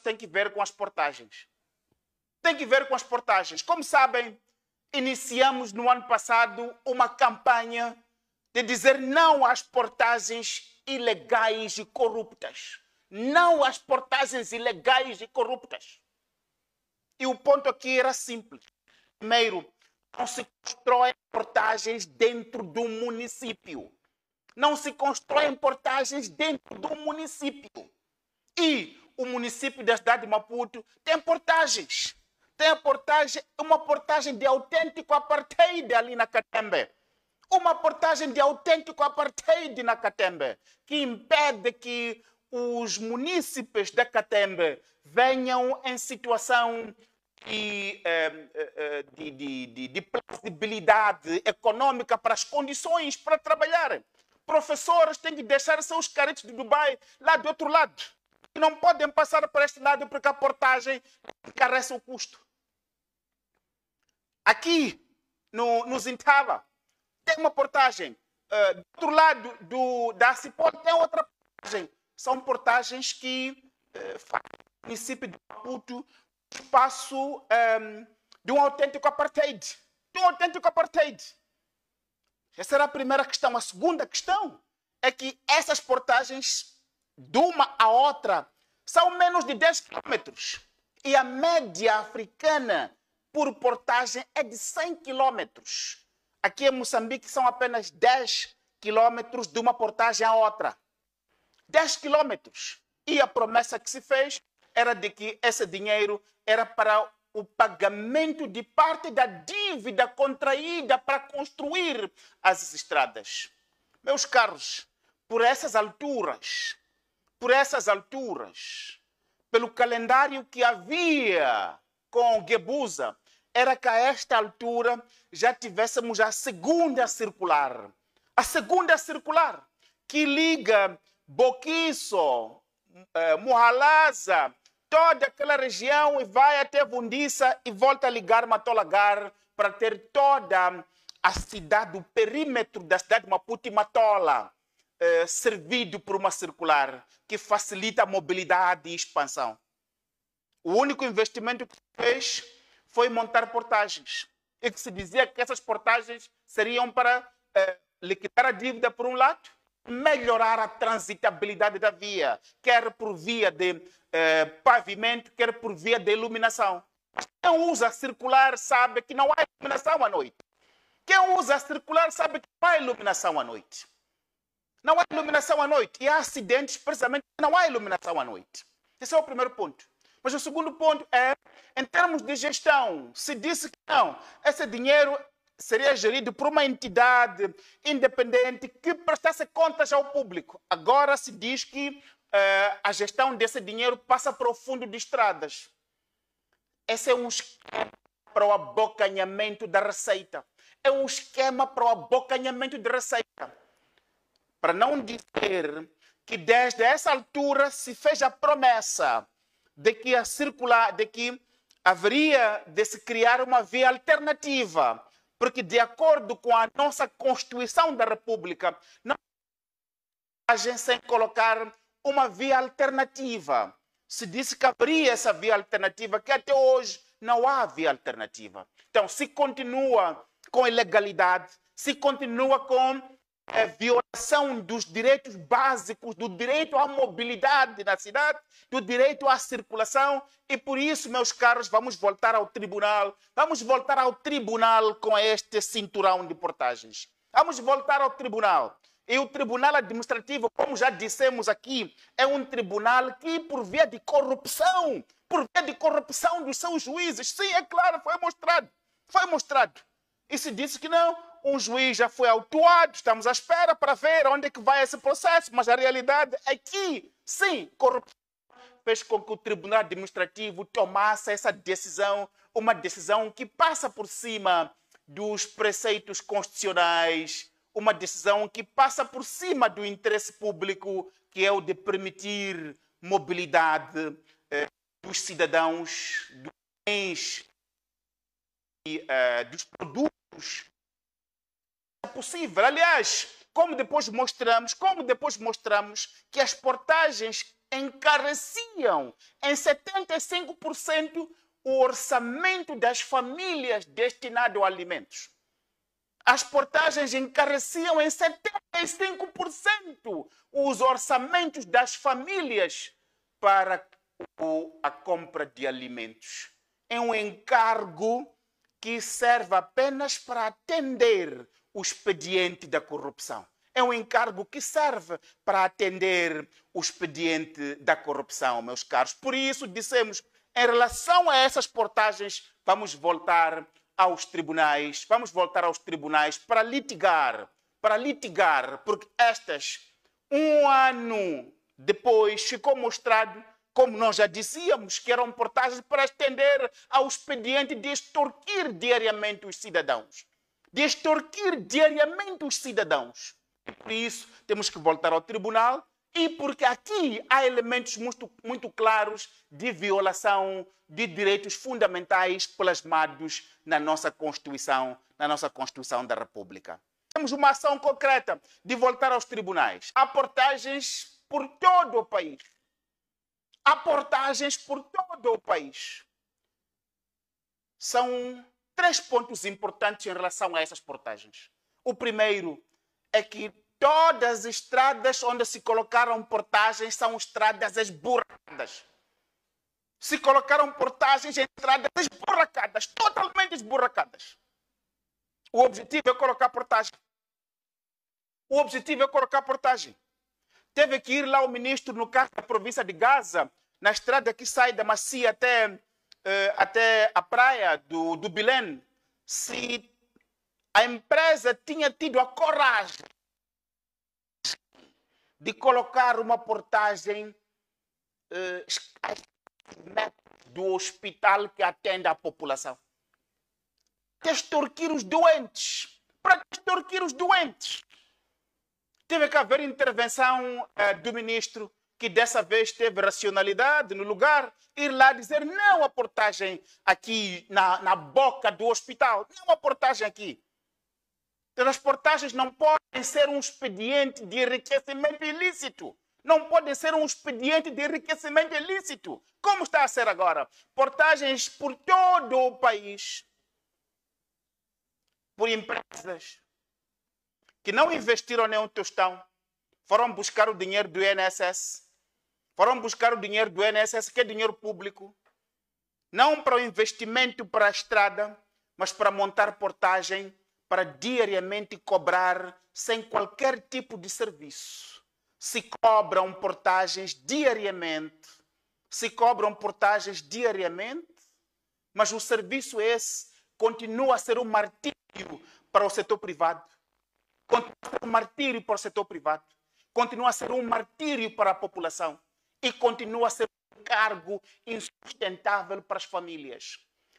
tem que ver com as portagens. Tem que ver com as portagens. Como sabem, iniciamos no ano passado uma campanha de dizer não às portagens ilegais e corruptas. Não às portagens ilegais e corruptas. E o ponto aqui era simples. Primeiro, não se constroem portagens dentro do município. Não se constroem portagens dentro do município. E o município da cidade de Maputo tem portagens. Tem portagem, uma portagem de autêntico apartheid ali na Catembe. Uma portagem de autêntico apartheid na Catembe, que impede que os munícipes da Catembe venham em situação de, eh, eh, de, de, de, de plausibilidade econômica para as condições para trabalhar. Professores têm que deixar seus caretes de Dubai lá do outro lado que não podem passar por este lado porque a portagem encarece o custo. Aqui, no, no Zintava, tem uma portagem. Uh, do outro lado do, da Cipó tem outra portagem. São portagens que uh, fazem o município de Maputo espaço um, ehm, de um autêntico apartheid. De um autêntico apartheid. Essa era a primeira questão. A segunda questão é que essas portagens de uma a outra são menos de 10 quilômetros. E a média africana por portagem é de 100 quilômetros. Aqui em Moçambique são apenas 10 quilômetros de uma portagem à outra. 10 quilômetros. E a promessa que se fez era de que esse dinheiro era para o pagamento de parte da dívida contraída para construir as estradas. Meus caros, por essas alturas, por essas alturas, pelo calendário que havia com Gebusa, era que a esta altura já tivéssemos a segunda circular. A segunda circular que liga Boquiço, eh, toda aquela região e vai até Vundiça e volta a ligar Matolagar para ter toda a cidade, o perímetro da cidade de Maputo e Matola. É, servido por uma circular que facilita a mobilidade e expansão. O único investimento que fez foi montar portagens. E que se dizia que essas portagens seriam para eh, liquidar a dívida por um lado, melhorar a transitabilidade da via, quer por via de eh, pavimento, quer por via de iluminação. Mas quem usa circular sabe que não há iluminação à noite. Quem usa circular sabe que não há iluminação à noite. Não há iluminação à noite. E há acidentes precisamente não há iluminação à noite. Esse é o primeiro ponto. Mas o segundo ponto é, em termos de gestão, se disse que não, esse dinheiro seria gerido por uma entidade independente que prestasse contas ao público. Agora se diz que uh, a gestão desse dinheiro passa para o fundo de estradas. Esse é um esquema para o abocanhamento da receita. É um esquema para o abocanhamento de receita para não dizer que desde essa altura se fez a promessa de que a circular, de que haveria de se criar uma via alternativa, porque de acordo com a nossa Constituição da República, não agem sem colocar uma via alternativa. Se disse que haveria essa via alternativa, que até hoje não há via alternativa. Então, se continua com ilegalidade, se continua com é violação dos direitos básicos, do direito à mobilidade na cidade, do direito à circulação. E por isso, meus caros, vamos voltar ao tribunal. Vamos voltar ao tribunal com este cinturão de portagens. Vamos voltar ao tribunal. E o tribunal administrativo, como já dissemos aqui, é um tribunal que, por via de corrupção, por via de corrupção dos seus juízes, sim, é claro, foi mostrado. Foi mostrado. E se disse que não, um juiz já foi autuado, estamos à espera para ver onde é que vai esse processo, mas a realidade é que, sim, corrupção fez com que o Tribunal Administrativo tomasse essa decisão, uma decisão que passa por cima dos preceitos constitucionais, uma decisão que passa por cima do interesse público, que é o de permitir mobilidade eh, dos cidadãos, dos bens e eh, dos produtos possível. Aliás, como depois mostramos, como depois mostramos que as portagens encareciam em 75% o orçamento das famílias destinado a alimentos. As portagens encareciam em 75% os orçamentos das famílias para a compra de alimentos. É um encargo que serve apenas para atender o expediente da corrupção. É um encargo que serve para atender o expediente da corrupção, meus caros. Por isso, dissemos, em relação a essas portagens, vamos voltar aos tribunais, vamos voltar aos tribunais para litigar, para litigar, porque estas, um ano depois, ficou mostrado como nós já dizíamos, que eram portagens para atender ao expediente de extorquir diariamente os cidadãos de extorquir diariamente os cidadãos. E por isso temos que voltar ao tribunal e porque aqui há elementos muito, muito claros de violação de direitos fundamentais plasmados na nossa Constituição, na nossa Constituição da República. Temos uma ação concreta de voltar aos tribunais. Há portagens por todo o país. Há portagens por todo o país. São três pontos importantes em relação a essas portagens. O primeiro é que todas as estradas onde se colocaram portagens são estradas esburradas. Se colocaram portagens em é estradas esburracadas, totalmente esburracadas. O objetivo é colocar portagem. O objetivo é colocar portagem. Teve que ir lá o ministro no carro da província de Gaza, na estrada que sai da Macia até eh, até a praia do, do se a empresa tinha tido a coragem de colocar uma portagem eh, do hospital que atende a população. Para extorquir os doentes. Para extorquir os doentes. Teve que haver intervenção eh, do ministro que dessa vez teve racionalidade no lugar, ir lá dizer não a portagem aqui na, na boca do hospital, não a portagem aqui. Então, as portagens não podem ser um expediente de enriquecimento ilícito. Não podem ser um expediente de enriquecimento ilícito. Como está a ser agora? Portagens por todo o país, por empresas que não investiram nenhum tostão, foram buscar o dinheiro do INSS foram buscar o dinheiro do NSS, que é dinheiro público, não para o investimento para a estrada, mas para montar portagem, para diariamente cobrar sem qualquer tipo de serviço. Se cobram portagens diariamente, se cobram portagens diariamente, mas o serviço esse continua a ser um martírio para o setor privado. Continua a ser um martírio para o setor privado. Continua a ser um martírio para a população e continua a ser um cargo insustentável para as famílias.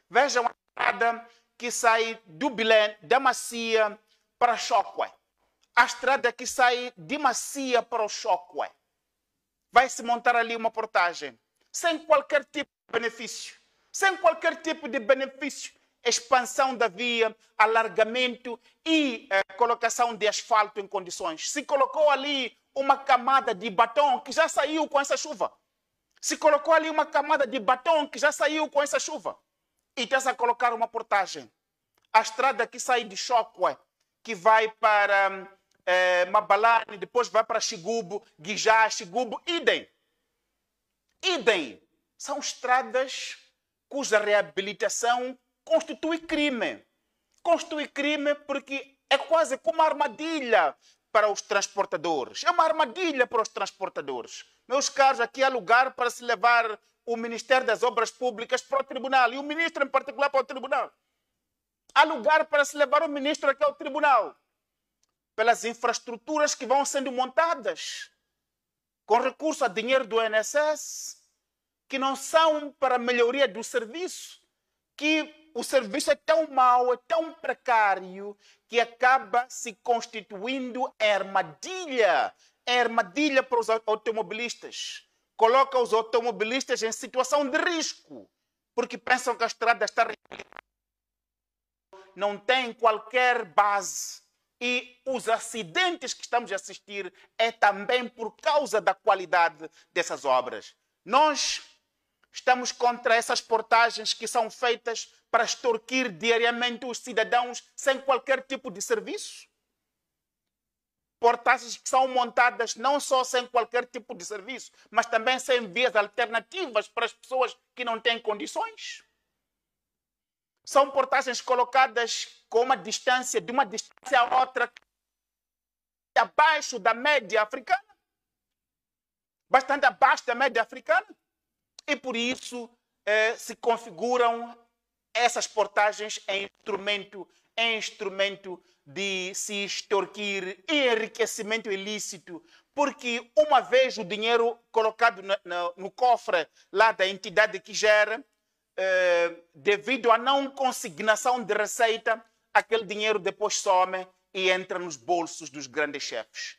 Vejam a estrada que sai do Belém, da Macia, para Choque. A estrada que sai de Macia para o Choque. Vai-se montar ali uma portagem, sem qualquer tipo de benefício. Sem qualquer tipo de benefício expansão da via, alargamento e eh, colocação de asfalto em condições. Se colocou ali uma camada de batom que já saiu com essa chuva. Se colocou ali uma camada de batom que já saiu com essa chuva. E estás a colocar uma portagem. A estrada que sai de Chocue, que vai para é, Mabalane, depois vai para Xigubo, Guijá, Xigubo, idem. Idem. São estradas cuja reabilitação constitui crime. Constitui crime porque é quase como uma armadilha para os transportadores. É uma armadilha para os transportadores. Meus caros, aqui há lugar para se levar o Ministério das Obras Públicas para o tribunal e o ministro, em particular, para o tribunal. Há lugar para se levar o ministro aqui ao tribunal pelas infraestruturas que vão sendo montadas com recurso a dinheiro do NSS que não são para a melhoria do serviço, que o serviço é tão mau, é tão precário, que acaba se constituindo armadilha armadilha para os automobilistas. Coloca os automobilistas em situação de risco, porque pensam que a estrada está não tem qualquer base. E os acidentes que estamos a assistir é também por causa da qualidade dessas obras. Nós Estamos contra essas portagens que são feitas para extorquir diariamente os cidadãos sem qualquer tipo de serviço. Portagens que são montadas não só sem qualquer tipo de serviço, mas também sem vias alternativas para as pessoas que não têm condições. São portagens colocadas com uma distância, de uma distância a outra, abaixo da média africana. Bastante abaixo da média africana e por isso eh, se configuram essas portagens em instrumento, em instrumento de se extorquir e enriquecimento ilícito, porque uma vez o dinheiro colocado no, no, no cofre lá da entidade que gera, eh, devido à não consignação de receita, aquele dinheiro depois some e entra nos bolsos dos grandes chefes.